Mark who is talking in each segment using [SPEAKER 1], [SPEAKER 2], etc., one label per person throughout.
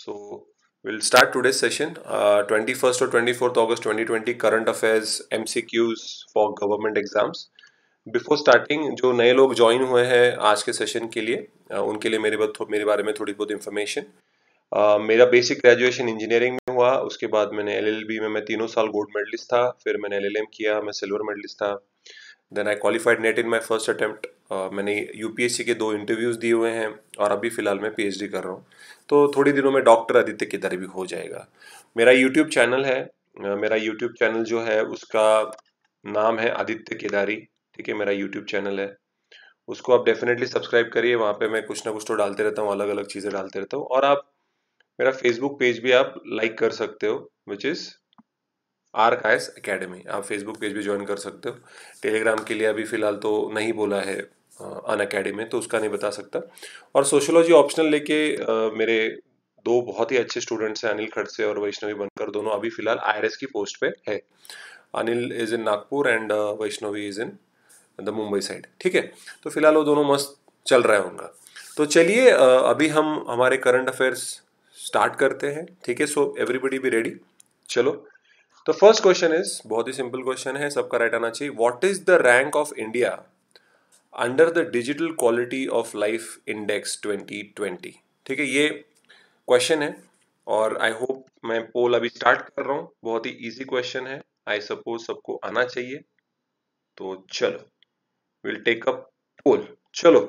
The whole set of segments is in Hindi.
[SPEAKER 1] So we'll start today's session. Uh, 21st or 24th August 2020 current affairs MCQs for government exams. Before starting जो नए लोग ज्वाइन हुए हैं आज के सेशन के लिए uh, उनके लिए मेरे मेरे बारे में थोड़ी बहुत इन्फॉर्मेशन uh, मेरा बेसिक ग्रेजुएशन इंजीनियरिंग में हुआ उसके बाद मैंने एलएलबी में मैं तीनों साल गोल्ड मेडलिस्ट था फिर मैंने एलएलएम किया मैं सिल्वर मेडलिस्ट था then I qualified NET in my first attempt मैंने यूपीएससी के दो इंटरव्यूज़ दिए हुए हैं और अभी फ़िलहाल मैं पीएचडी कर रहा हूँ तो थोड़ी दिनों में डॉक्टर आदित्य किधर भी हो जाएगा मेरा यूट्यूब चैनल है uh, मेरा यूट्यूब चैनल जो है उसका नाम है आदित्य केदारी ठीक है मेरा यूट्यूब चैनल है उसको आप डेफिनेटली सब्सक्राइब करिए वहाँ पे मैं कुछ ना कुछ तो डालते रहता हूँ अलग अलग चीज़ें डालते रहता हूँ और आप मेरा फेसबुक पेज भी आप लाइक कर सकते हो which is R S academy आप फेसबुक पेज भी ज्वाइन कर सकते हो टेलीग्राम के लिए अभी फ़िलहाल तो नहीं बोला है अन अकेडमी तो उसका नहीं बता सकता और सोशोलॉजी ऑप्शनल लेके मेरे दो बहुत ही अच्छे स्टूडेंट्स हैं अनिल खड़से और वैष्णवी बनकर दोनों अभी फिलहाल आई की पोस्ट पे है Anil is in Nagpur and Vaishnavi is in the Mumbai side ठीक है तो फिलहाल वो दोनों मस्त चल रहा होंगे तो चलिए अभी हम हमारे करंट अफेयर्स स्टार्ट करते हैं ठीक है सो एवरीबडी भी रेडी चलो तो फर्स्ट क्वेश्चन इज बहुत ही सिंपल क्वेश्चन है सबका राइट आना चाहिए what is the rank of India under the digital quality of life index 2020 ठीक है ये क्वेश्चन है और आई होप मैं पोल अभी स्टार्ट कर रहा हूं बहुत ही इजी क्वेश्चन है आई सपोज सबको आना चाहिए तो चलो विल टेक अप पोल चलो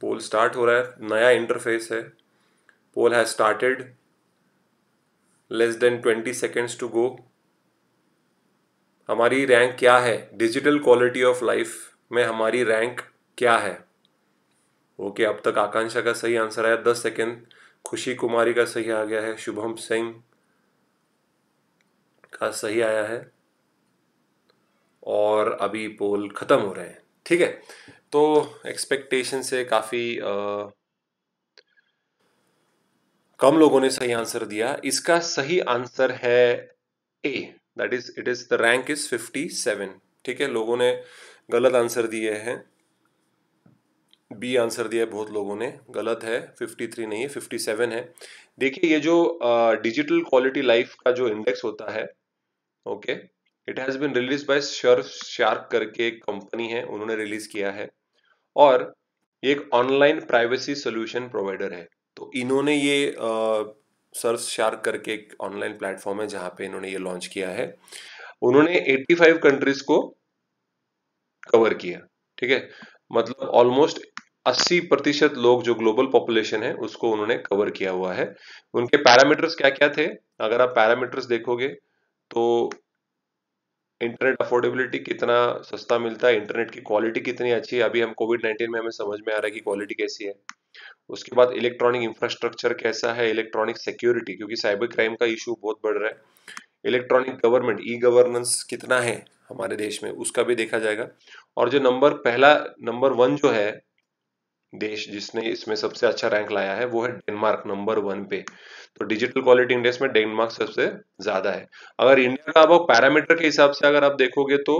[SPEAKER 1] पोल स्टार्ट हो रहा है नया इंटरफेस है poll has started less than twenty seconds to go हमारी रैंक क्या है डिजिटल क्वालिटी ऑफ लाइफ में हमारी रैंक क्या है ओके okay, अब तक आकांक्षा का सही आंसर आया दस सेकेंड खुशी कुमारी का सही आ गया है शुभम सिंह का सही आया है और अभी पोल ख़त्म हो रहे हैं ठीक है तो एक्सपेक्टेशन से काफ़ी कम लोगों ने सही आंसर दिया इसका सही आंसर है A that is it is the rank is 57 ठीक है लोगों ने गलत आंसर दिए हैं बी आंसर दिया है बहुत लोगों ने गलत है 53 नहीं है 57 है देखिए ये जो डिजिटल क्वालिटी लाइफ का जो इंडेक्स होता है okay it has been released by Surfshark करके एक कंपनी है उन्होंने रिलीज किया है और ये एक ऑनलाइन प्राइवेसी सोल्यूशन प्रोवाइडर है तो इन्होंने ये सर्च शार्क करके एक ऑनलाइन प्लेटफॉर्म है जहां पे इन्होंने ये लॉन्च किया है उन्होंने 85 कंट्रीज को कवर किया ठीक है मतलब ऑलमोस्ट 80 प्रतिशत लोग जो ग्लोबल पॉपुलेशन है उसको उन्होंने कवर किया हुआ है उनके पैरामीटर्स क्या क्या थे अगर आप पैरामीटर्स देखोगे तो इंटरनेट अफोर्डेबिलिटी कितना सस्ता मिलता है इंटरनेट की क्वालिटी कितनी अच्छी है अभी हम कोविड 19 में हमें समझ में आ रहा है कि क्वालिटी कैसी है उसके बाद इलेक्ट्रॉनिक इंफ्रास्ट्रक्चर कैसा है इलेक्ट्रॉनिक सिक्योरिटी क्योंकि साइबर क्राइम का इशू बहुत बढ़ रहा है इलेक्ट्रॉनिक गवर्नमेंट ई गवर्नेंस कितना है हमारे देश में उसका भी देखा जाएगा और जो नंबर पहला नंबर वन जो है देश जिसने इसमें सबसे अच्छा रैंक लाया है वो है डेनमार्क नंबर वन पे तो डिजिटल क्वालिटी इंडेक्स में डेनमार्क सबसे ज्यादा है अगर इंडिया का अब पैरामीटर के हिसाब से अगर आप देखोगे तो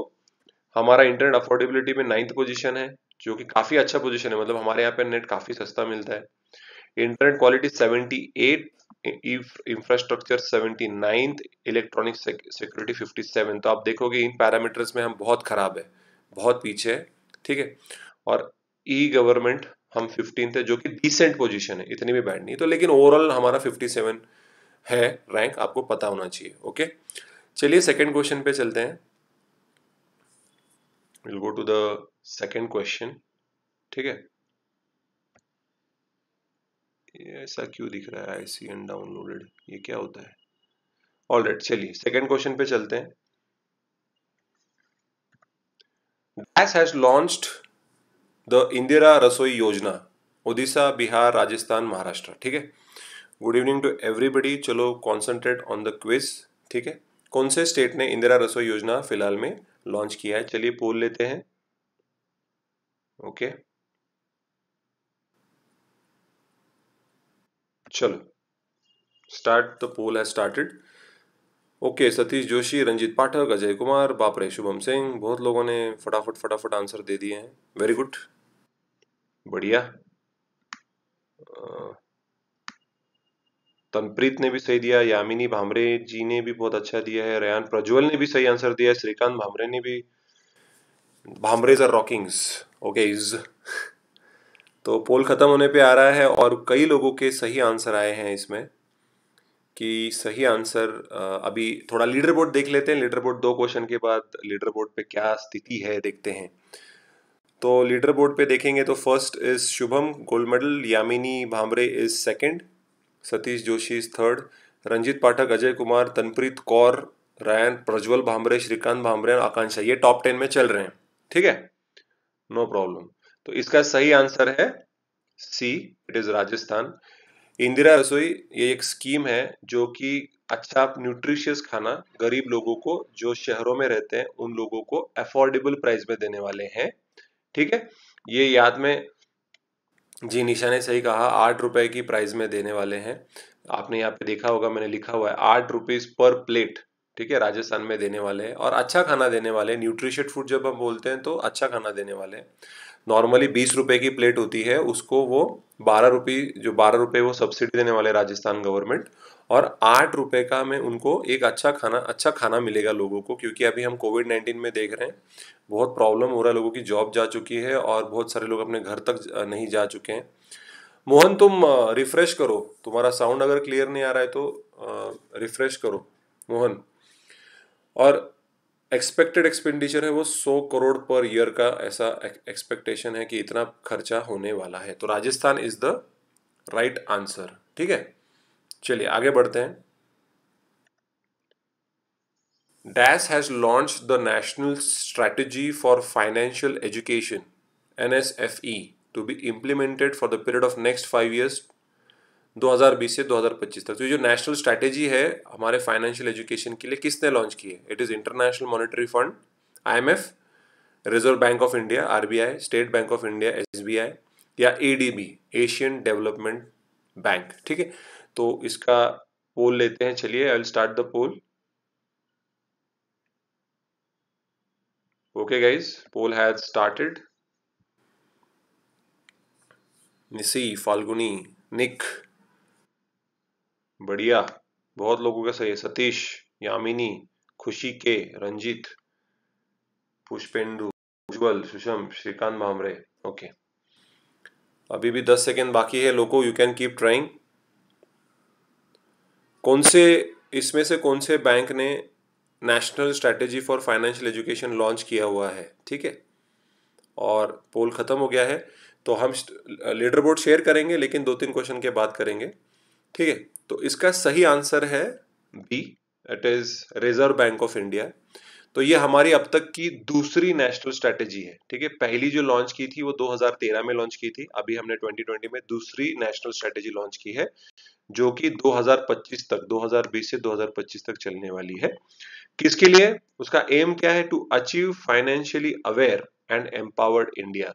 [SPEAKER 1] हमारा इंटरनेट अफोर्डेबिलिटी में नाइन्थ पोजीशन है जो कि काफ़ी अच्छा पोजीशन है मतलब हमारे यहाँ पे नेट काफ़ी सस्ता मिलता है internet quality 78 infrastructure 79 electronic security 57 तो आप देखोगे इन पैरामीटर्स में हम बहुत ख़राब है बहुत पीछे है ठीक है और ई e गवर्नमेंट हम फिफ्टीन थे जो कि डिसेंट पोजीशन है इतनी भी बैड नहीं तो लेकिन ओवरऑल हमारा फिफ्टी है रैंक आपको पता होना चाहिए ओके चलिए सेकेंड क्वेश्चन पे चलते हैं will go to the second question ठीक है ऐसा क्यों दिख रहा है आई सी एन डाउनलोडेड ये क्या होता है ऑल राइट चलिए सेकेंड क्वेश्चन पे चलते हैं dash has launched the Indira Rasoi Yojana Odisha Bihar Rajasthan Maharashtra ठीक है गुड इवनिंग टू एवरीबडी चलो कॉन्सेंट्रेट ऑन द क्विज ठीक है कौन से स्टेट ने इंदिरा रसोई योजना फिलहाल में लॉन्च किया है चलिए पोल लेते हैं ओके चलो स्टार्ट द पोल है स्टार्टेड ओके सतीश जोशी रंजीत पाठक अजय कुमार बापरे शुभम सिंह बहुत लोगों ने फटाफट फटाफट आंसर दे दिए हैं वेरी गुड बढ़िया तनप्रीत ने भी सही दिया यामिनी भामरे जी ने भी बहुत अच्छा दिया है रयान प्रज्वल ने भी सही आंसर दिया है श्रीकांत भामरे ने भी Bhamres are rockings okay is तो पोल ख़त्म होने पे आ रहा है और कई लोगों के सही आंसर आए हैं इसमें कि सही आंसर अभी थोड़ा लीडर बोर्ड देख लेते हैं लीडर बोर्ड दो क्वेश्चन के बाद लीडर बोर्ड पे क्या स्थिति है देखते हैं तो लीडर बोर्ड पे देखेंगे तो first is Shubham gold medal Yamini Bhamre is second Satish Joshi is third Ranjit Pathak Ajay Kumar Tanpreet Kaur Rayan Prajwal Bhamre Shrikant Bhamre Akanksha ये टॉप टेन में चल रहे हैं ठीक है नो प्रॉब्लम तो इसका सही आंसर है C it is Rajasthan Indira Rasoi ये एक स्कीम है जो कि अच्छा न्यूट्रिशियस खाना गरीब लोगों को जो शहरों में रहते हैं उन लोगों को अफोर्डेबल प्राइस में देने वाले हैं ठीक है ये याद में जी निशा ने सही कहा आठ रुपए की प्राइस में देने वाले हैं आपने यहाँ पे देखा होगा मैंने लिखा हुआ है आठ रुपीज पर प्लेट ठीक है राजस्थान में देने वाले हैं और अच्छा खाना देने वाले न्यूट्रिशियट फूड जब हम बोलते हैं तो अच्छा खाना देने वाले हैं नॉर्मली बीस रुपए की प्लेट होती है उसको वो बारह रुपये जो बारह रुपये वो सब्सिडी देने वाले राजस्थान गवर्नमेंट और आठ रुपये का में उनको एक अच्छा खाना अच्छा खाना मिलेगा लोगों को क्योंकि अभी हम कोविड नाइन्टीन में देख रहे हैं बहुत प्रॉब्लम हो रहा है लोगों की जॉब जा चुकी है और बहुत सारे लोग अपने घर तक नहीं जा चुके हैं मोहन तुम रिफ्रेश करो तुम्हारा साउंड अगर क्लियर नहीं आ रहा है तो रिफ्रेश करो मोहन और एक्सपेक्टेड एक्सपेंडिचर है वो सौ करोड़ पर ईयर का ऐसा एक्सपेक्टेशन है कि इतना खर्चा होने वाला है तो Rajasthan is the right answer ठीक है चलिए आगे बढ़ते हैं dash has launch the national strategy for financial education N S F E to be implemented for the period of next five years 2020 से 2025 तक तो जो नेशनल स्ट्रैटेजी है हमारे फाइनेंशियल एजुकेशन के लिए किसने लॉन्च की है it is International Monetary Fund IMF Reserve Bank of India RBI State Bank of India SBI या एडीबी एशियन डेवलपमेंट बैंक ठीक है तो इसका पोल लेते हैं चलिए I will start the poll okay guys poll has started Nisi Falguni Nik बढ़िया बहुत लोगों का सही है सतीश यामिनी खुशी के रंजीत पुष्पेंदु उज्जवल सुषम श्रीकांत भामरे ओके अभी भी दस सेकेंड बाकी है लोगों यू कैन कीप ट्राइंग कौन से इसमें से कौन से बैंक ने national strategy for financial education launch किया हुआ है ठीक है और पोल ख़त्म हो गया है तो हम लीडर बोर्ड शेयर करेंगे लेकिन दो तीन क्वेश्चन के बाद करेंगे ठीक है तो इसका सही आंसर है B it is Reserve Bank of India तो ये हमारी अब तक की दूसरी नेशनल स्ट्रेटेजी है ठीक है पहली जो लॉन्च की थी वो 2013 में लॉन्च की थी अभी हमने 2020 में दूसरी नेशनल स्ट्रेटेजी लॉन्च की है जो कि 2025 तक 2020 से 2025 तक चलने वाली है किसके लिए उसका एम क्या है to achieve financially aware and empowered India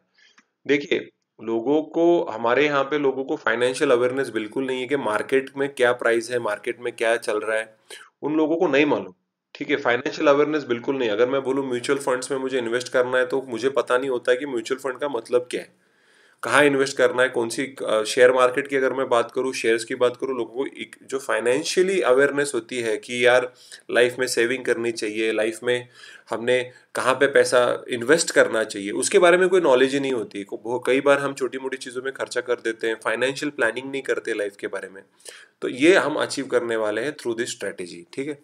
[SPEAKER 1] देखिए लोगों को हमारे यहाँ पे लोगों को फाइनेंशियल अवेयरनेस बिल्कुल नहीं है कि मार्केट में क्या प्राइस है मार्केट में क्या चल रहा है उन लोगों को नहीं मालूम ठीक है फाइनेंशियल अवेयरनेस बिल्कुल नहीं अगर मैं बोलूँ म्यूचुअल फंड्स में मुझे इन्वेस्ट करना है तो मुझे पता नहीं होता है कि म्यूचुअल फंड का मतलब क्या है कहाँ इन्वेस्ट करना है कौन सी शेयर मार्केट की अगर मैं बात करूँ शेयर्स की बात करूँ लोगों को एक जो फाइनेंशियली अवेयरनेस होती है कि यार लाइफ में सेविंग करनी चाहिए लाइफ में हमने कहाँ पे पैसा इन्वेस्ट करना चाहिए उसके बारे में कोई नॉलेज ही नहीं होती कई बार हम छोटी मोटी चीज़ों में खर्चा कर देते हैं फाइनेंशियल प्लानिंग नहीं करते लाइफ के बारे में तो ये हम अचीव करने वाले हैं थ्रू दिस स्ट्रैटेजी ठीक है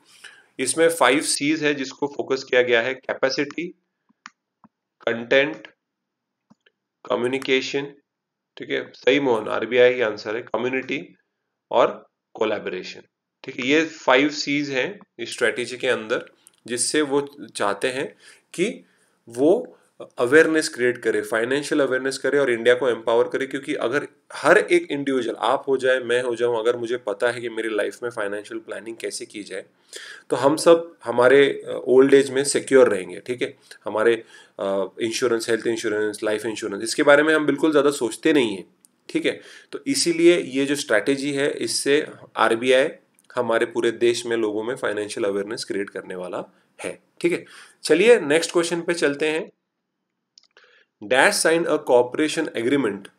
[SPEAKER 1] इसमें फाइव सीज है जिसको फोकस किया गया है कैपेसिटी कंटेंट कम्युनिकेशन ठीक है सही मोहन आरबीआई ही आंसर है कम्युनिटी और कोलैबोरेशन ठीक है ये फाइव सीज हैं इस स्ट्रेटेजी के अंदर जिससे वो चाहते हैं कि वो अवेयरनेस क्रिएट करे फाइनेंशियल अवेयरनेस करे और इंडिया को एम्पावर करे क्योंकि अगर हर एक इंडिविजुअल आप हो जाए मैं हो जाऊं अगर मुझे पता है कि मेरी लाइफ में फाइनेंशियल प्लानिंग कैसे की जाए तो हम सब हमारे ओल्ड एज में सिक्योर रहेंगे ठीक है हमारे insurance health insurance life insurance इसके बारे में हम बिल्कुल ज़्यादा सोचते नहीं हैं ठीक है तो इसीलिए ये जो स्ट्रैटेजी है इससे आर हमारे पूरे देश में लोगों में फाइनेंशियल अवेयरनेस क्रिएट करने वाला है ठीक है चलिए नेक्स्ट क्वेश्चन पे चलते हैं Dash signed a cooperation agreement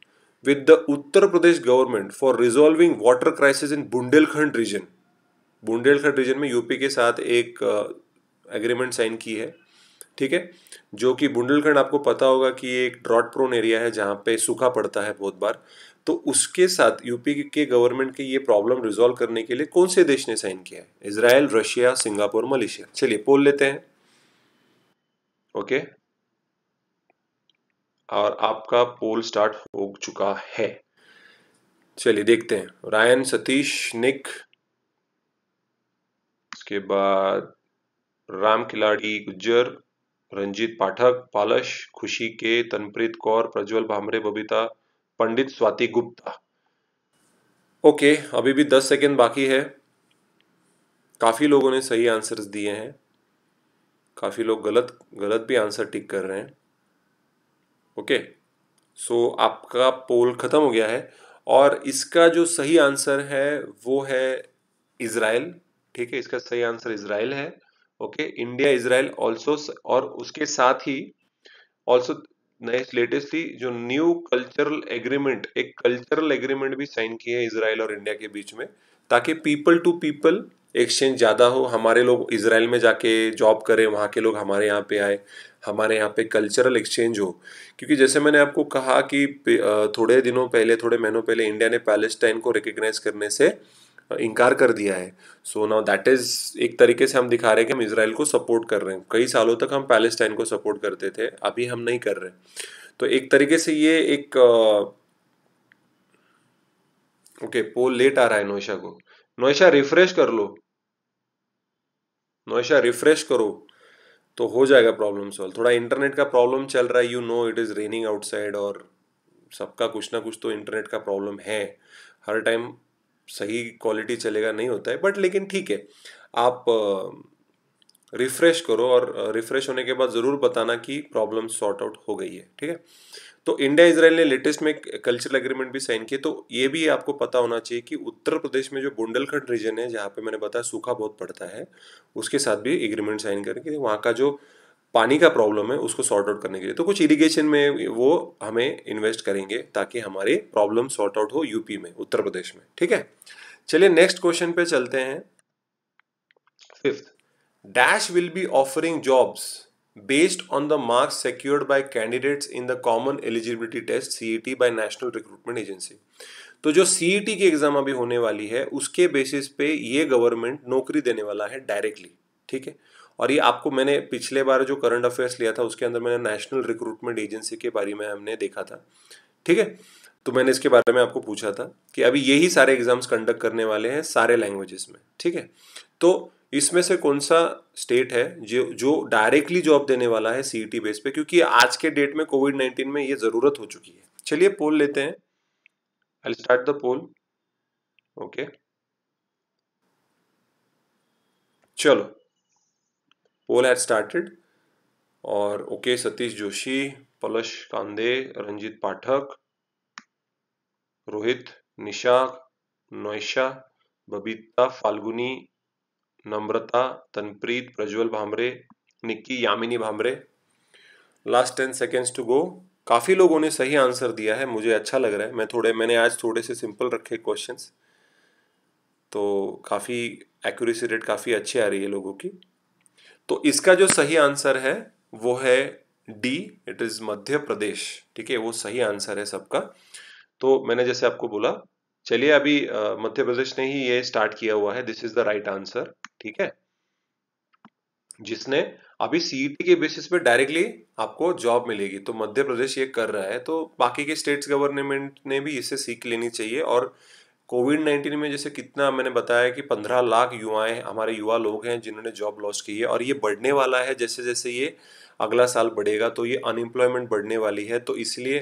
[SPEAKER 1] with the Uttar Pradesh government for resolving water crisis in Bundelkhand region. Bundelkhand region में यूपी के साथ एक एग्रीमेंट uh, साइन की है ठीक है जो कि बुंदेलखंड आपको पता होगा कि एक ड्रॉट प्रोन एरिया है जहाँ पे सूखा पड़ता है बहुत बार तो उसके साथ यूपी के गवर्नमेंट के ये प्रॉब्लम रिजॉल्व करने के लिए कौन से देश ने साइन किया है इसराइल रशिया सिंगापुर मलेशिया चलिए पोल लेते हैं ओके okay. और आपका पोल स्टार्ट हो चुका है चलिए देखते हैं रायन सतीश निक उसके बाद राम खिलाड़ी गुज्जर रंजीत पाठक Palash Khushi K Tanpreet Kaur Prajwal Bhamre Babita Pandit Swati Gupta okay okay, अभी भी दस सेकेंड बाकी है काफ़ी लोगों ने सही आंसर्स दिए हैं काफ़ी लोग गलत गलत भी आंसर टिक कर रहे हैं ओके सो आपका पोल ख़त्म हो गया है और इसका जो सही आंसर है वो है इसराइल ठीक है इसका सही आंसर इसराइल है ओके इंडिया इसराइल ऑल्सो और उसके साथ ही ऑल्सो लेटेस्टली जो न्यू कल्चरल एग्रीमेंट एक कल्चरल एग्रीमेंट भी साइन किए हैं इसराइल और इंडिया के बीच में ताकि पीपल टू पीपल एक्सचेंज ज़्यादा हो हमारे लोग इसराइल में जाके जॉब करें वहाँ के लोग हमारे यहाँ पे आए हमारे यहाँ पे कल्चरल एक्सचेंज हो क्योंकि जैसे मैंने आपको कहा कि थोड़े दिनों पहले थोड़े महीनों पहले इंडिया ने पैलेस्टाइन को रिकग्नाइज करने से इनकार कर दिया है सो नाउ दैट इज़ एक तरीके से हम दिखा रहे हैं कि हम इसराइल को सपोर्ट कर रहे हैं कई सालों तक हम पैलेस्टाइन को सपोर्ट करते थे अभी हम नहीं कर रहे तो एक तरीके से ये एक ओके पोल लेट आ रहा है नोएशा को नोएशा रिफ्रेश कर लो नोएशा रिफ्रेश करो तो हो जाएगा प्रॉब्लम सॉल्व थोड़ा इंटरनेट का प्रॉब्लम चल रहा है you know it is raining outside और सबका कुछ ना कुछ तो इंटरनेट का प्रॉब्लम है हर टाइम सही क्वालिटी चलेगा नहीं होता है बट लेकिन ठीक है आप रिफ़्रेश करो और रिफ़्रेश होने के बाद ज़रूर बताना कि प्रॉब्लम सॉर्ट आउट हो गई है ठीक है तो इंडिया इसराइल ने लेटेस्ट में कल्चरल एग्रीमेंट भी साइन किया तो ये भी आपको पता होना चाहिए कि उत्तर प्रदेश में जो बुंडलखंड रीजन है जहाँ पे मैंने बताया सूखा बहुत पड़ता है उसके साथ भी एग्रीमेंट साइन करके वहाँ का जो पानी का प्रॉब्लम है उसको सॉर्ट आउट करने के लिए तो कुछ इरिगेशन में वो हमें इन्वेस्ट करेंगे ताकि हमारे प्रॉब्लम सॉर्ट आउट हो यूपी में उत्तर प्रदेश में ठीक है चलिए नेक्स्ट क्वेश्चन पे चलते हैं fifth dash will be offering jobs based on the marks secured by candidates in the common eligibility test CET by national recruitment agency तो जो CET की एग्जाम अभी होने वाली है उसके बेसिस पे ये गवर्नमेंट नौकरी देने वाला है डायरेक्टली ठीक है और ये आपको मैंने पिछले बार जो करंट अफेयर्स लिया था उसके अंदर मैंने नेशनल रिक्रूटमेंट एजेंसी के बारे में हमने देखा था ठीक है तो मैंने इसके बारे में आपको पूछा था कि अभी यही सारे एग्जाम्स कंडक्ट करने वाले हैं सारे लैंग्वेजेस में ठीक है तो इसमें से कौन सा स्टेट है जो जो डायरेक्टली जॉब देने वाला है सीईटी बेस e पे क्योंकि आज के डेट में कोविड नाइन्टीन में ये ज़रूरत हो चुकी है चलिए पोल लेते हैं I start the poll okay चलो पोल है स्टार्टेड और okay okay, Satish Joshi Palash Kande Ranjit Pathak Rohit Nisha Nosha Babita Falguni Namrata Tanpreet Prajwal Bhamre Nikki Yamini Bhamre last ten seconds to go काफ़ी लोगों ने सही आंसर दिया है मुझे अच्छा लग रहा है मैं थोड़े मैंने आज थोड़े से सिंपल रखे क्वेश्चंस तो काफ़ी एक्यूरेसी रेट काफ़ी अच्छी आ रही है लोगों की तो इसका जो सही आंसर है वो है D it is Madhya Pradesh ठीक है वो सही आंसर है सबका तो मैंने जैसे आपको बोला चलिए अभी मध्य प्रदेश ने ही ये स्टार्ट किया हुआ है this is the right answer ठीक है जिसने अभी सीईटी e के बेसिस पे डायरेक्टली आपको जॉब मिलेगी तो मध्य प्रदेश ये कर रहा है तो बाकी के स्टेट्स गवर्नमेंट ने भी इससे सीख लेनी चाहिए और कोविड नाइन्टीन में जैसे कितना मैंने बताया कि पंद्रह लाख युवाएं हमारे युवा लोग हैं जिन्होंने जॉब लॉस की है और ये बढ़ने वाला है जैसे जैसे ये अगला साल बढ़ेगा तो ये अनएम्प्लॉयमेंट बढ़ने वाली है तो इसलिए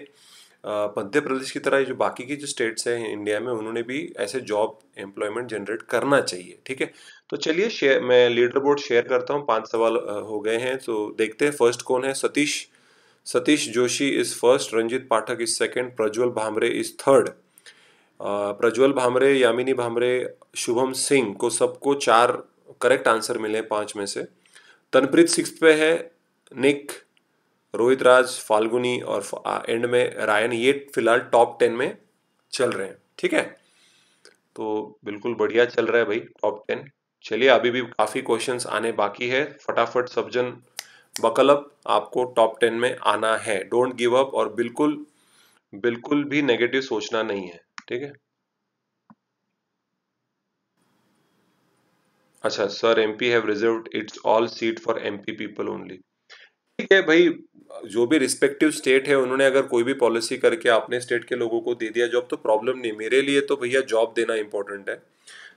[SPEAKER 1] मध्य प्रदेश की तरह जो बाकी के जो स्टेट्स हैं इंडिया में उन्होंने भी ऐसे जॉब एम्प्लॉयमेंट जनरेट करना चाहिए ठीक है तो चलिए शेयर मैं लीडर बोर्ड शेयर करता हूँ पांच सवाल हो गए हैं तो देखते हैं फर्स्ट कौन है Satish Satish Joshi is first Ranjit Pathak is second Prajwal Bhamre is third Prajwal Bhamre Yamini Bhamre Shubham Singh को सबको चार करेक्ट आंसर मिले पांच में से तनप्रीत सिक्स पे है निक रोहित राज फाल्गुनी और एंड में रायन ये फिलहाल टॉप टेन में चल रहे हैं ठीक है तो बिल्कुल बढ़िया चल रहा है भाई टॉप टेन चलिए अभी भी काफ़ी क्वेश्चंस आने बाकी है फटाफट सबजन बकलअप आपको टॉप टेन में आना है डोंट गिव अप और बिल्कुल बिल्कुल भी नेगेटिव सोचना नहीं है ठीक है अच्छा sir MP have reserve it's all seat for MP people only ठीक है भाई जो भी रिस्पेक्टिव स्टेट है उन्होंने अगर कोई भी पॉलिसी करके अपने स्टेट के लोगों को दे दिया जॉब तो प्रॉब्लम नहीं मेरे लिए तो भैया जॉब देना इंपॉर्टेंट है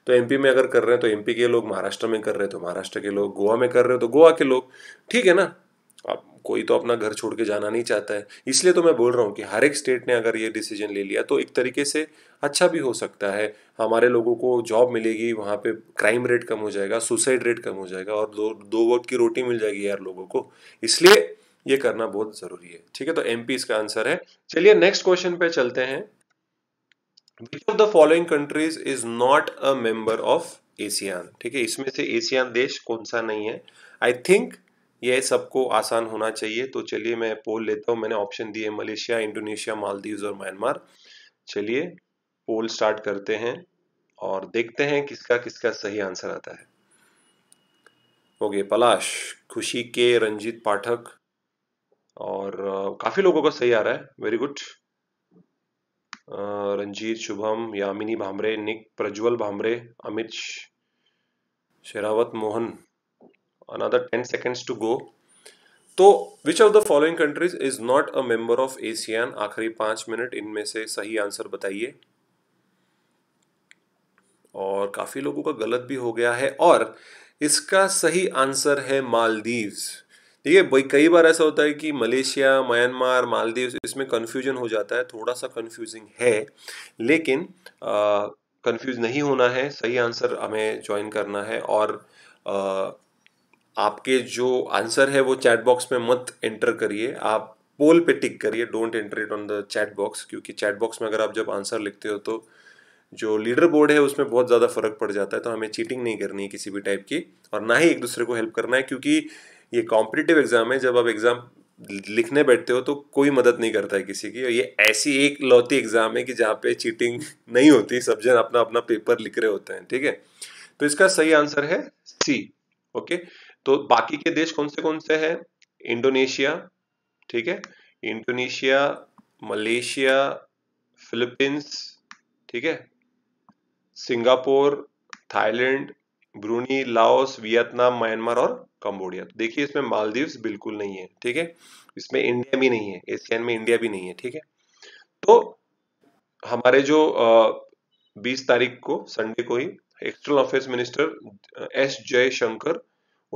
[SPEAKER 1] तो एमपी में अगर कर रहे हैं तो एमपी के लोग महाराष्ट्र में कर रहे हैं तो महाराष्ट्र के लोग गोवा में कर रहे हो तो गोवा के लोग ठीक है ना अब कोई तो अपना घर छोड़ के जाना नहीं चाहता है इसलिए तो मैं बोल रहा हूँ कि हर एक स्टेट ने अगर ये डिसीजन ले लिया तो एक तरीके से अच्छा भी हो सकता है हमारे लोगों को जॉब मिलेगी वहाँ पे क्राइम रेट कम हो जाएगा सुसाइड रेट कम हो जाएगा और दो दो वक्त की रोटी मिल जाएगी यार लोगों को इसलिए ये करना बहुत ज़रूरी है ठीक है तो एम इसका आंसर है चलिए नेक्स्ट क्वेश्चन पे चलते हैं which of the following countries is not a member of ASEAN ठीक है इसमें से एशियान देश कौन सा नहीं है आई थिंक ये सबको आसान होना चाहिए तो चलिए मैं पोल लेता हूँ मैंने ऑप्शन दिए मलेशिया इंडोनेशिया मालदीव और म्यांमार चलिए पोल स्टार्ट करते हैं और देखते हैं किसका किसका सही आंसर आता है ओके पलाश खुशी के रंजीत पाठक और काफ़ी लोगों का सही आ रहा है very good Ranjit Shubham Yamini Bhamre Nick Prajwal Bhamre Amit Sherawat Mohan another ten seconds to go तो which of the following countries is not a member of ASEAN आखिरी पांच मिनट इनमें से सही आंसर बताइए और काफी लोगों का गलत भी हो गया है और इसका सही आंसर है मालदीव्स ठीक है भाई कई बार ऐसा होता है कि मलेशिया म्यांमार मालदीव इसमें कन्फ्यूजन हो जाता है थोड़ा सा कन्फ्यूजिंग है लेकिन कन्फ्यूज नहीं होना है सही आंसर हमें ज्वाइन करना है और आ, आपके जो आंसर है वो चैट बॉक्स में मत एंटर करिए आप पोल पे टिक करिए don't enter it on the chat box क्योंकि चैट बॉक्स में अगर आप जब आंसर लिखते हो तो जो लीडर बोर्ड है उसमें बहुत ज़्यादा फर्क पड़ जाता है तो हमें चीटिंग नहीं करनी है किसी भी टाइप की और ना ही एक दूसरे को हेल्प करना है क्योंकि ये कॉम्पिटिटिव एग्ज़ाम है जब आप एग्ज़ाम लिखने बैठते हो तो कोई मदद नहीं करता है किसी की और ये ऐसी एक लौती एग्ज़ाम है कि जहाँ पे चीटिंग नहीं होती सब जन अपना अपना पेपर लिख रहे होते हैं ठीक है तो इसका सही आंसर है सी ओके तो बाकी के देश कौन से कौन से हैं इंडोनेशिया ठीक है इंडोनेशिया मलेशिया फिलीपींस ठीक है Singapore Thailand Brunei Laos Vietnam Myanmar और कम्बोडिया तो देखिए इसमें मालदीव्स बिल्कुल नहीं है ठीक है इसमें इंडिया भी नहीं है एशियन में इंडिया भी नहीं है ठीक है तो हमारे जो बीस तारीख को संडे को ही external affairs minister S Jaishankar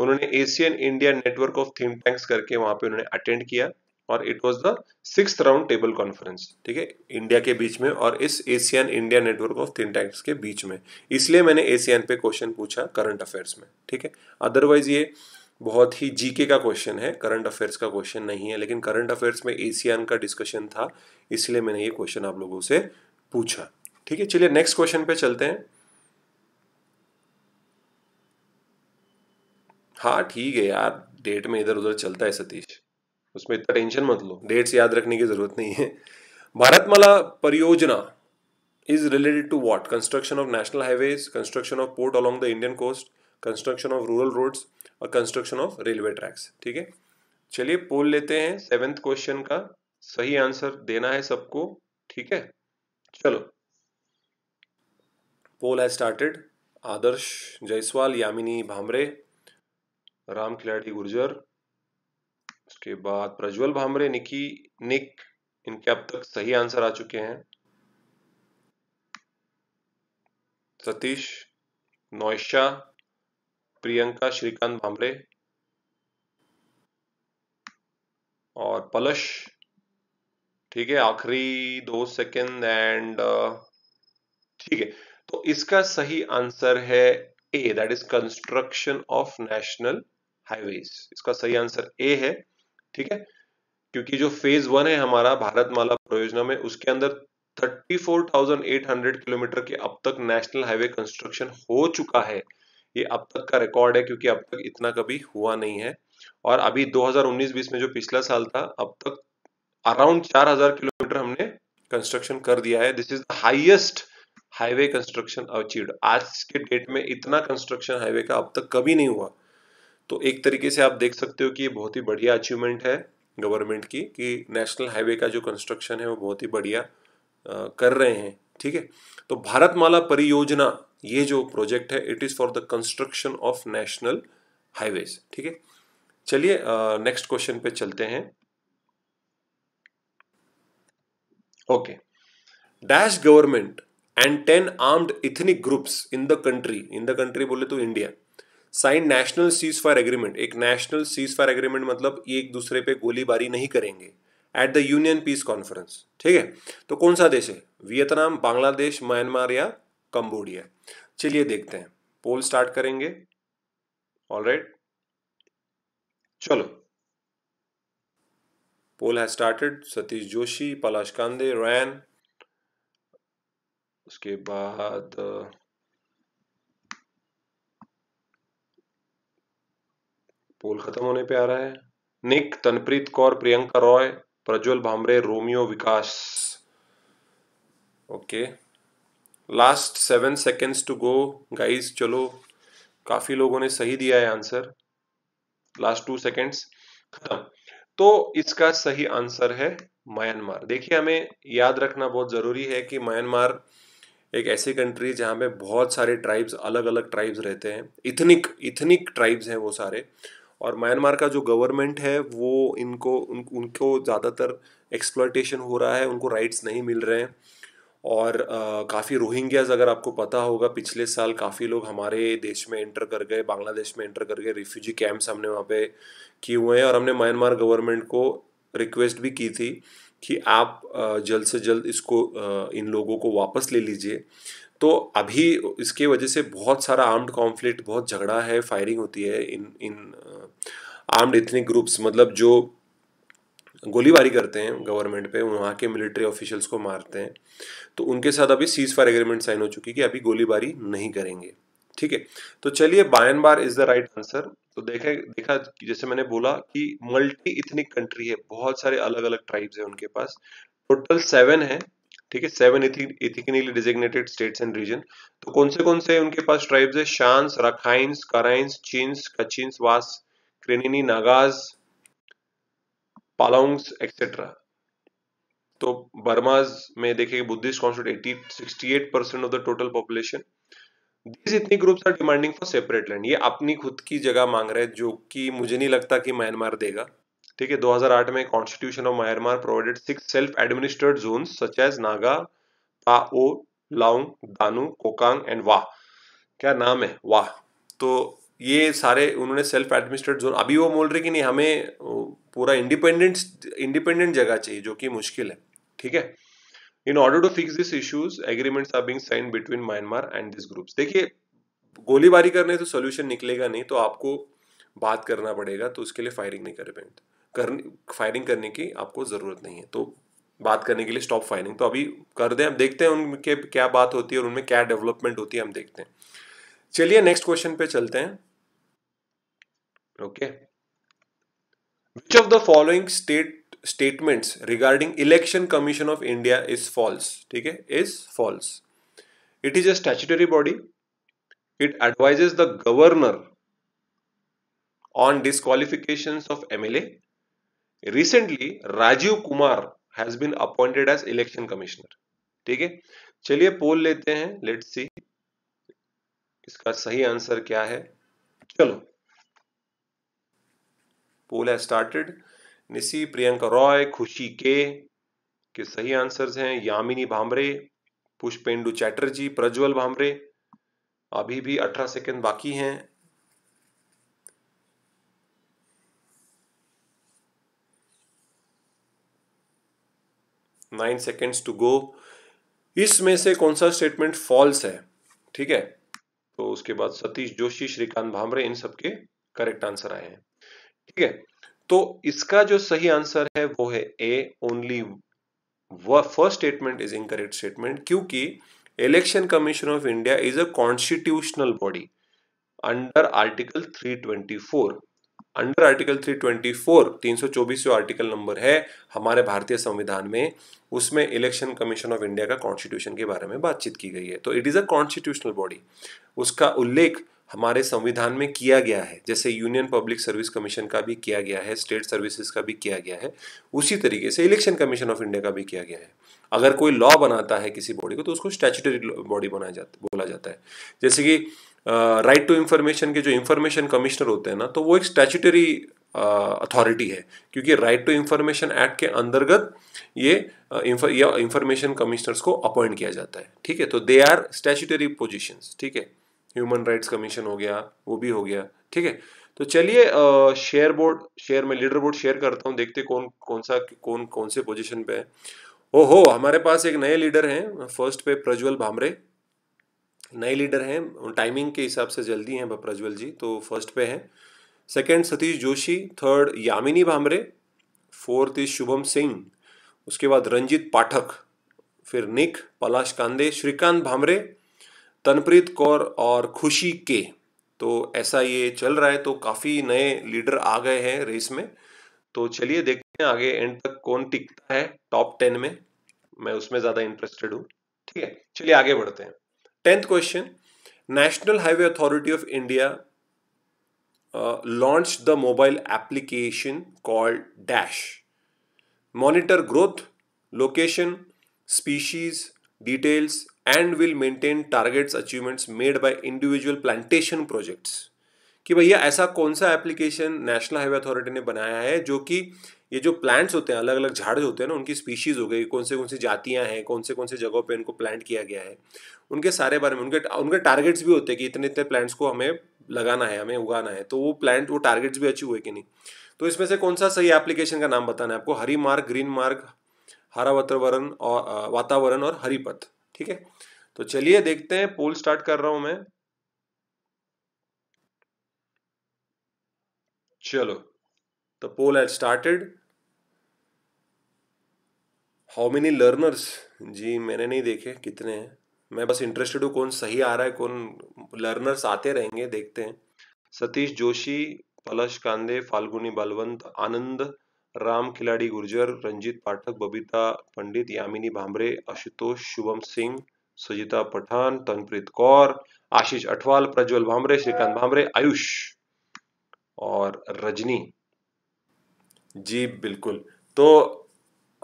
[SPEAKER 1] उन्होंने Asian India network of think tanks करके वहां पे उन्होंने अटेंड किया और it was the six round table conference ठीक है इंडिया के बीच में और इस Asian India network of think tanks के बीच में इसलिए मैंने एशियन पे क्वेश्चन पूछा करंट अफेयर्स में ठीक है अदरवाइज ये बहुत ही जीके का क्वेश्चन है करंट अफेयर्स का क्वेश्चन नहीं है लेकिन करंट अफेयर्स में एशियान का डिस्कशन था इसलिए मैंने ये क्वेश्चन आप लोगों से पूछा ठीक है चलिए नेक्स्ट क्वेश्चन पे चलते हैं हाँ ठीक है यार डेट में इधर उधर चलता है सतीश उसमें इतना टेंशन मत लो डेट्स याद रखने की जरूरत नहीं है Bharatmala Pariyojana is related to what construction of national highways construction of port along the Indian coast construction of rural roads और कंस्ट्रक्शन ऑफ रेलवे ट्रैक्स ठीक है चलिए पोल लेते हैं सेवेंथ क्वेश्चन का सही आंसर देना है सबको ठीक है चलो पोल है स्टार्टेड आदर्श जयसवाल यामिनी भामरे राम खिलाड़ी गुर्जर उसके बाद प्रज्वल भामरे निकी निक इनके अब तक सही आंसर आ चुके हैं सतीश नौशा प्रियंका श्रीकांत भामरे और पलश ठीक है आखिरी दो सेकेंड एंड uh, ठीक है तो इसका सही आंसर है A that is construction of national highways इसका सही आंसर ए है ठीक है क्योंकि जो फेज वन है हमारा भारतमाला परियोजना में उसके अंदर 34,800 किलोमीटर के अब तक नेशनल हाईवे कंस्ट्रक्शन हो चुका है ये अब तक का रिकॉर्ड है क्योंकि अब तक इतना कभी हुआ नहीं है और अभी 2019-20 में जो पिछला साल था अब तक अराउंड 4000 किलोमीटर हमने कंस्ट्रक्शन कर दिया है this is the highest highway construction achieved आज के डेट में इतना कंस्ट्रक्शन हाईवे का अब तक कभी नहीं हुआ तो एक तरीके से आप देख सकते हो कि ये बहुत ही बढ़िया अचीवमेंट है गवर्नमेंट की कि नेशनल हाईवे का जो कंस्ट्रक्शन है वो बहुत ही बढ़िया कर रहे हैं ठीक है तो भारतमाला परियोजना ये जो प्रोजेक्ट है it is for the construction of national highways ठीक है चलिए नेक्स्ट क्वेश्चन पे चलते हैं okay dash government and ten armed ethnic groups in the country in the country बोले तो India sign national ceasefire agreement एक नेशनल सीज फायर एग्रीमेंट मतलब एक दूसरे पे गोलीबारी नहीं करेंगे at the union peace conference ठीक है तो कौन सा देश है वियतनाम बांग्लादेश म्यांमार या कंबोडिया चलिए देखते हैं पोल स्टार्ट करेंगे ऑल राइट चलो पोल है स्टार्टेड सतीश जोशी पलाश कांदे रैन उसके बाद पोल खत्म होने पे आ रहा है Nick Tanpreet Kaur Priyanka Roy Prajwal Bhamre Romeo Vikas okay okay. Last seven seconds to go guys चलो काफ़ी लोगों ने सही दिया है आंसर लास्ट टू सेकेंड्स खत्म तो इसका सही आंसर है म्यांमार देखिए हमें याद रखना बहुत ज़रूरी है कि म्यांमार एक ऐसी कंट्री जहां जहाँ पे बहुत सारे ट्राइब्स अलग अलग ट्राइब्स रहते हैं इथनिक इथनिक ट्राइब्स हैं वो सारे और म्यांमार का जो गवर्नमेंट है वो इनको उन, उनको ज़्यादातर एक्सप्लॉयटेशन हो रहा है उनको राइट्स नहीं मिल रहे हैं और काफ़ी रोहिंग्याज अगर आपको पता होगा पिछले साल काफ़ी लोग हमारे देश में एंटर कर गए बांग्लादेश में एंटर कर गए रिफ्यूजी कैंप्स हमने वहाँ पे किए हुए हैं और हमने म्यांमार गवर्नमेंट को रिक्वेस्ट भी की थी कि आप जल्द से जल्द इसको इन लोगों को वापस ले लीजिए तो अभी इसके वजह से बहुत सारा आर्म्ड कॉन्फ्लिक्ट बहुत झगड़ा है फायरिंग होती है इन इन आर्म्ड इथनिक ग्रुप्स मतलब जो गोलीबारी करते हैं गवर्नमेंट पे वहाँ के मिलिट्री ऑफिशियल्स को मारते हैं तो उनके साथ अभी सीज फायर एग्रीमेंट साइन हो चुकी है कि अभी गोलीबारी नहीं करेंगे ठीक है तो चलिए Myanmar is the right answer तो देखे देखा जैसे मैंने बोला कि मल्टी इथनिक कंट्री है बहुत सारे अलग अलग ट्राइब्स है उनके पास टोटल सेवन है ठीक है seven ethically designated states and region तो कौन से कौन से उनके पास ट्राइब्स है शांस राखाइंस कराइंस चीन्स कचिन्स वास क्रेनिनी नागाज पालोंग्स एक्सेट्रा तो बर्माज में देखेंगे Buddhist constitute sixty eight percent of the total population this ethnic groups are demanding for separate land ये अपनी खुद की जगह मांग रहे हैं जो कि मुझे नहीं लगता कि म्यांमार देगा ठीक है 2008 में constitution of Myanmar provided six self administered zone such as Naga Pao Laung Danu कोकांग and वाह क्या नाम है वाह तो ये सारे उन्होंने सेल्फ एडमिनिस्ट्रेट जोन अभी वो बोल रहे कि नहीं हमें पूरा इंडिपेंडेंट इंडिपेंडेंट जगह चाहिए जो कि मुश्किल है ठीक है in order to fix this issues agreements are being sign between Myanmar and this groups देखिए गोलीबारी करने से सोल्यूशन निकलेगा नहीं तो आपको बात करना पड़ेगा तो उसके लिए फायरिंग नहीं कर करने फायरिंग करने की आपको ज़रूरत नहीं है तो बात करने के लिए स्टॉप फायरिंग तो अभी कर दें हम देखते हैं उनके क्या बात होती है और उनमें क्या डेवलपमेंट होती है हम देखते हैं चलिए नेक्स्ट क्वेश्चन पे चलते हैं okay which of the following state statements regarding election commission of india is false ठीक है is false it is a statutory body it advises the governor on disqualifications of mla recently rajiv kumar has been appointed as election commissioner ठीक है चलिए पोल लेते हैं लेट्स सी इसका सही आंसर क्या है चलो poll has started Nisi Priyanka Roy Khushi K के सही आंसर्स हैं यामिनी भामरे पुष्पेंडु चैटर्जी प्रज्वल भामरे अभी भी 18 सेकंड बाकी हैं नाइन सेकेंड्स टू गो इसमें से कौन सा स्टेटमेंट फॉल्स है ठीक है तो उसके बाद सतीश जोशी श्रीकांत भामरे इन सबके करेक्ट आंसर आए हैं ठीक है तो इसका जो सही आंसर है वो है A only first statement is incorrect statement क्योंकि election commission of India is a constitutional body under article 324 under article 324 324 जो आर्टिकल नंबर है हमारे भारतीय संविधान में उसमें इलेक्शन कमीशन ऑफ इंडिया का कॉन्स्टिट्यूशन के बारे में बातचीत की गई है तो it is a constitutional body उसका उल्लेख हमारे संविधान में किया गया है जैसे यूनियन पब्लिक सर्विस कमीशन का भी किया गया है स्टेट सर्विसेज का भी किया गया है उसी तरीके से इलेक्शन कमीशन ऑफ इंडिया का भी किया गया है अगर कोई लॉ बनाता है किसी बॉडी को तो उसको स्टैचुटरी बॉडी बनाया जाता बोला जाता है जैसे कि राइट टू इन्फॉर्मेशन के जो इन्फॉर्मेशन कमिश्नर होते हैं ना तो वो एक स्टैचुटरी अथॉरिटी है क्योंकि राइट टू इन्फॉर्मेशन एक्ट के अंतर्गत ये इंफॉर्मेशन कमिश्नर्स को अपॉइंट किया जाता है ठीक है तो दे आर स्टैचुटरी पोजिशन ठीक है ह्यूमन राइट्स कमीशन हो गया वो भी हो गया ठीक है तो चलिए शेयर बोर्ड शेयर में लीडर बोर्ड शेयर करता हूँ देखते कौन कौन सा कौन कौन से पोजीशन पे है ओ हो हमारे पास एक नए लीडर हैं फर्स्ट पे प्रज्वल भामरे नए लीडर हैं टाइमिंग के हिसाब से जल्दी हैं प्रज्वल जी तो फर्स्ट पे हैं second Satish Joshi third Yamini Bhamre fourth is Shubham Singh उसके बाद रंजीत पाठक फिर निक पलाश कांदे श्रीकांत भामरे तनप्रीत कौर और खुशी के तो ऐसा ये चल रहा है तो काफ़ी नए लीडर आ गए हैं रेस में तो चलिए देखते हैं आगे एंड तक कौन टिकता है टॉप टेन में मैं उसमें ज़्यादा इंटरेस्टेड हूं ठीक है चलिए आगे बढ़ते हैं tenth question national highway authority of India launch the mobile application called dash monitor growth location species details and will maintain targets achievements made by individual plantation projects कि भैया ऐसा कौन सा एप्लीकेशन नेशनल हाईवे अथॉरिटी ने बनाया है जो कि ये जो प्लांट्स होते हैं अलग अलग झाड़ होते हैं ना उनकी स्पीशीज़ हो गई कौन से कौन सी जातियां हैं कौन से कौन से जगहों पे इनको प्लांट किया गया है उनके सारे बारे में उनके उनके टारगेट्स भी होते हैं कि इतने इतने प्लांट्स को हमें लगाना है हमें उगाना है तो वो प्लांट वो टारगेट्स भी अचीव हुए कि नहीं तो इसमें से कौन सा सही एप्लीकेशन का नाम बताना है आपको हरी मार्ग ग्रीन मार्ग हरा वातावरण और वातावरण और हरिपथ ठीक है तो चलिए देखते हैं पोल स्टार्ट कर रहा हूं मैं चलो तो poll at started how many learners जी मैंने नहीं देखे कितने हैं मैं बस इंटरेस्टेड हूँ कौन सही आ रहा है कौन लर्नर्स आते रहेंगे देखते हैं सतीश जोशी पलश कांदे फाल्गुनी बलवंत आनंद राम खिलाड़ी गुर्जर रंजीत पाठक बबीता पंडित यामिनी भामरे आशुतोष शुभम सिंह सुजिता पठान तनप्रीत कौर आशीष अठवाल प्रज्वल भामरे श्रीकांत भामरे आयुष और रजनी जी बिल्कुल तो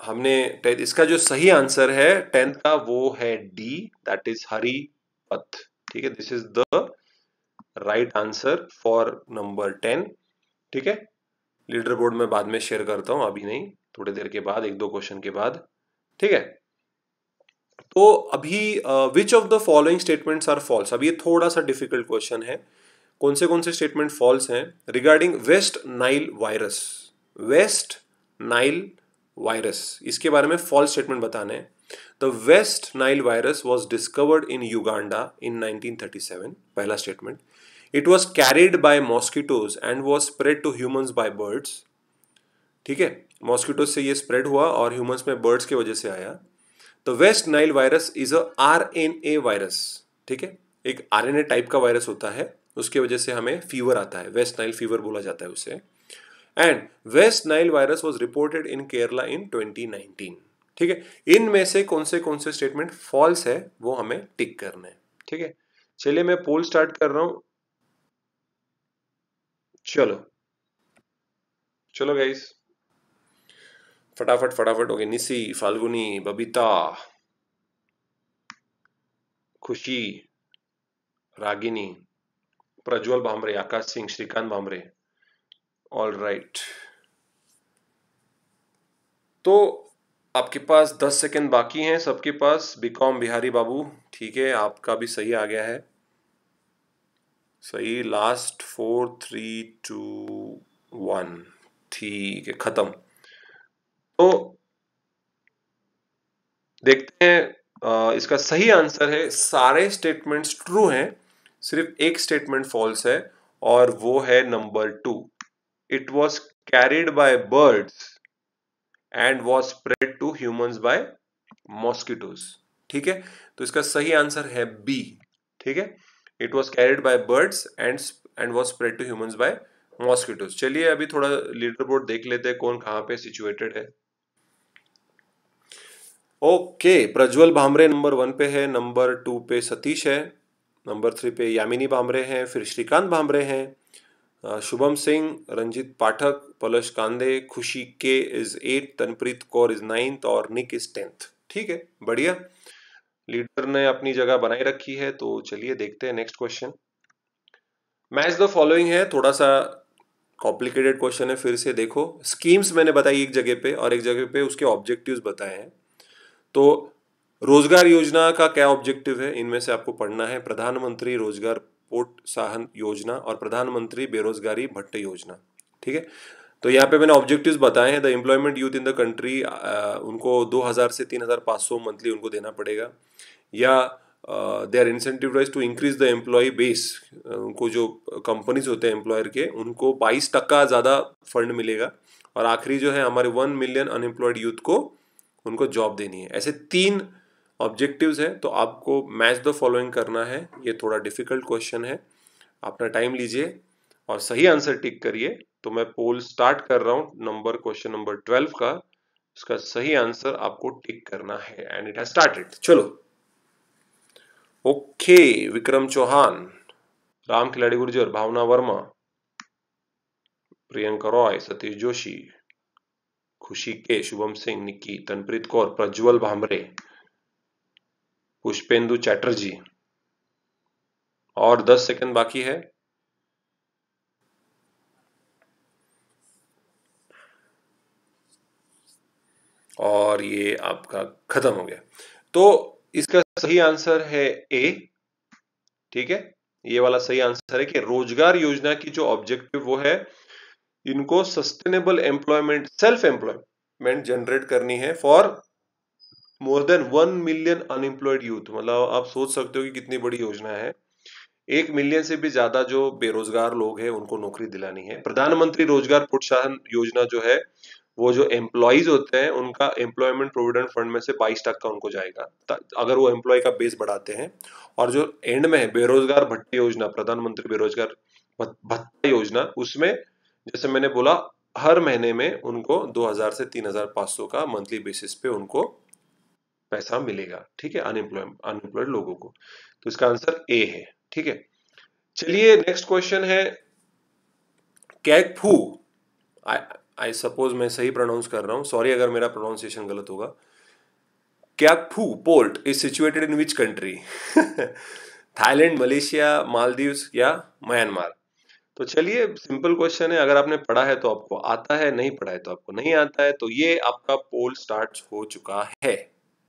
[SPEAKER 1] हमने इसका जो सही आंसर है टेंथ का वो है डी दैट इज हरी पथ ठीक है this is the right answer for number ten ठीक है लीडर बोर्ड में बाद में शेयर करता हूं अभी नहीं थोड़ी देर के बाद एक दो क्वेश्चन के बाद ठीक है तो अभी which of the following statements are false अभी ये थोड़ा सा डिफिकल्ट क्वेश्चन है कौन से कौन से स्टेटमेंट फॉल्स हैं regarding West Nile virus West Nile virus इसके बारे में फॉल्स स्टेटमेंट बताने the West Nile virus was discovered in Uganda in seven पहला statement it was carried by mosquitoes and was spread to humans by birds ठीक है मॉस्किटोज से ये स्प्रेड हुआ और ह्यूमन्स में बर्ड्स की वजह से आया तो West Nile virus is a R N A virus ठीक है एक आर एन ए टाइप का वायरस होता है उसकी वजह से हमें फीवर आता है वेस्ट नाइल फीवर बोला जाता है उसे and West Nile virus was reported in Kerala in 2019 ठीक है इनमें से कौन से कौन से स्टेटमेंट फॉल्स है वो हमें टिक करना है ठीक है चलिए मैं पोल स्टार्ट कर रहा हूं चलो चलो गाइस फटाफट फटाफट हो गए निसी फाल्गुनी बबीता खुशी रागिनी प्रज्वल भामरे आकाश सिंह श्रीकांत भामरे ऑल राइट तो आपके पास 10 सेकंड बाकी हैं सबके पास बीकॉम बिहारी बाबू ठीक है आपका भी सही आ गया है सही last four three two one ठीक है ख़त्म तो देखते हैं इसका सही आंसर है सारे स्टेटमेंट्स ट्रू हैं सिर्फ एक स्टेटमेंट फॉल्स है और वो है number two it was carried by birds and was spread to humans by mosquitoes ठीक है तो इसका सही आंसर है बी ठीक है it was carried by birds and and was spread to humans by mosquitoes चलिए अभी थोड़ा लीडर बोर्ड देख लेते हैं कौन कहाँ पे सिचुएटेड है okay okay, Prajwal Bhamre number one पे है नंबर टू पे सतीश है नंबर थ्री पे यामिनी भामरे हैं फिर श्रीकांत भामरे हैं शुभम सिंह रंजीत पाठक पलश Kande Khushi K is eight Tanpreet Kaur is ninth और निक इज टेंथ ठीक है बढ़िया लीडर ने अपनी जगह बनाई रखी है तो चलिए देखते हैं next question match the following है थोड़ा सा कॉम्प्लिकेटेड क्वेश्चन है फिर से देखो स्कीम्स मैंने बताई एक जगह पे और एक जगह पे उसके ऑब्जेक्टिव्स बताए हैं तो रोजगार योजना का क्या ऑब्जेक्टिव है इनमें से आपको पढ़ना है प्रधानमंत्री रोजगार साहन योजना और प्रधानमंत्री बेरोजगारी भट्ट योजना ठीक है तो यहाँ पे मैंने ऑब्जेक्टिव्स बताए हैं the employment youth in the country उनको 2000 से 3500 मंथली उनको देना पड़ेगा या they are incentivise to increase the employ base उनको जो कंपनीज होते हैं एम्प्लॉयर के उनको बाईस टक्का ज़्यादा फंड मिलेगा और आखिरी जो है हमारे वन मिलियन अनएम्प्लॉयड यूथ को उनको जॉब देनी है ऐसे तीन ऑब्जेक्टिव्स हैं तो आपको मैच द फॉलोइंग करना है ये थोड़ा डिफिकल्ट क्वेश्चन है अपना टाइम लीजिए और सही आंसर टिक करिए तो मैं पोल स्टार्ट कर रहा हूं नंबर क्वेश्चन नंबर ट्वेल्व का उसका सही आंसर आपको टिक करना है एंड इट हैज स्टार्टेड चलो ओके विक्रम चौहान राम खिलाड़ी गुर्जर भावना वर्मा प्रियंका रॉय सतीश जोशी खुशी के शुभम सिंह निक्की तनप्रीत कौर प्रज्वल भामरे पुष्पेंदु चैटर्जी और 10 सेकंड बाकी है और ये आपका खत्म हो गया तो इसका सही आंसर है ए ठीक है ये वाला सही आंसर है कि रोजगार योजना की जो ऑब्जेक्टिव वो है इनको sustainable employment self employment generate करनी है for more than one million unemployed youth मतलब आप सोच सकते हो कि कितनी बड़ी योजना है एक मिलियन से भी ज्यादा जो बेरोजगार लोग हैं उनको नौकरी दिलानी है प्रधानमंत्री रोजगार प्रोत्साहन योजना जो है वो जो एम्प्लॉयज होते हैं उनका एम्प्लॉयमेंट प्रोविडेंट फंड में से बाईस का उनको जाएगा अगर वो एम्प्लॉय का बेस बढ़ाते हैं और जो एंड में है बेरोजगार भट्टी योजना प्रधानमंत्री बेरोजगार भत्ता योजना उसमें जैसे मैंने बोला हर महीने में उनको 2000 से 3500 का मंथली बेसिस पे उनको पैसा मिलेगा ठीक है अनएम्प्लॉय अनएम्प्लॉयड लोगों को तो इसका आंसर ए है ठीक है चलिए नेक्स्ट क्वेश्चन है कैकफू आई सपोज मैं सही प्रोनाउंस कर रहा हूँ सॉरी अगर मेरा प्रोनाउंसिएशन गलत होगा Kyaukphyu port is situated in which country Thailand Malaysia Maldives या म्यांमार तो चलिए सिंपल क्वेश्चन है अगर आपने पढ़ा है तो आपको आता है नहीं पढ़ा है तो आपको नहीं आता है तो ये आपका पोल स्टार्ट हो चुका है